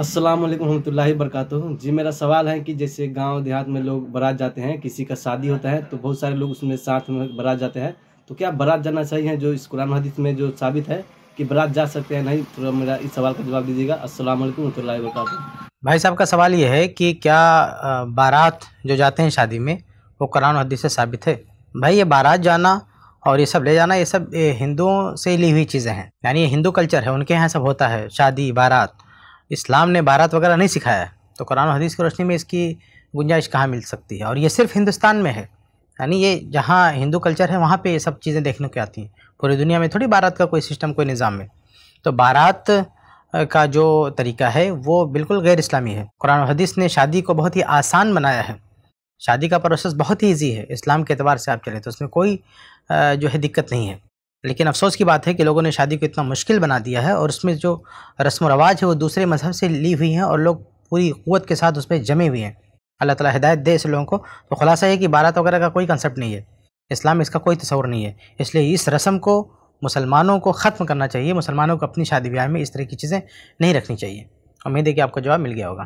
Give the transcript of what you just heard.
अस्सलाम वालेकुम रहमतुल्लाहि जी मेरा सवाल है कि जैसे गांव देहात में लोग बारात जाते हैं किसी का शादी होता है तो बहुत सारे लोग उसमें साथ में बारात जाते हैं तो क्या बारात जाना चाहिए जो इस कुरान हदीस में जो साबित है कि बारात जा सकते हैं नहीं थोड़ा तो मेरा इस सवाल का जवाब दीजिएगा अस्सलाम वालेकुम रहमतुल्लाहि भाई साहब का सवाल ये है कि क्या बारात जो जाते हैं शादी में वो कुरान हदीस से साबित है भाई ये बारात जाना और ये सब ले जाना ये सब हिंदुओं से ली हुई चीज़ें हैं यानी ये हिंदू कल्चर है उनके यहाँ सब होता है शादी बारात इस्लाम ने भारत वगैरह नहीं सिखाया तो कुरान हदीस की रोशनी में इसकी गुंजाइश कहाँ मिल सकती है और ये सिर्फ हिंदुस्तान में है यानी ये जहाँ हिंदू कल्चर है वहाँ पे ये सब चीज़ें देखने को आती हैं पूरी दुनिया में थोड़ी बारात का कोई सिस्टम कोई निज़ाम है तो बारात का जो तरीका है वो बिल्कुल गैर इस्लामी है कुरान हदीस ने शादी को बहुत ही आसान बनाया है शादी का प्रोसेस बहुत ही ईजी है इस्लाम के अतबार से आप चलें तो उसमें कोई जो है दिक्कत नहीं है लेकिन अफसोस की बात है कि लोगों ने शादी को इतना मुश्किल बना दिया है और उसमें जो रस्म रवाज है वो दूसरे मजहब से ली हुई हैं और लोग पूरी क़वत के साथ उस पर जमे हुए हैं अल्लाह ताला हिदायत दे इस लोगों को तो खुलासा है कि बारात वगैरह का कोई कंसेप्ट नहीं है इस्लाम इसका कोई तस्वर नहीं है इसलिए इस रस्म को मुसलमानों को ख़त्म करना चाहिए मुसलमानों को अपनी शादी ब्याह में इस तरह की चीज़ें नहीं रखनी चाहिए उम्मीद है कि आपको जवाब मिल गया होगा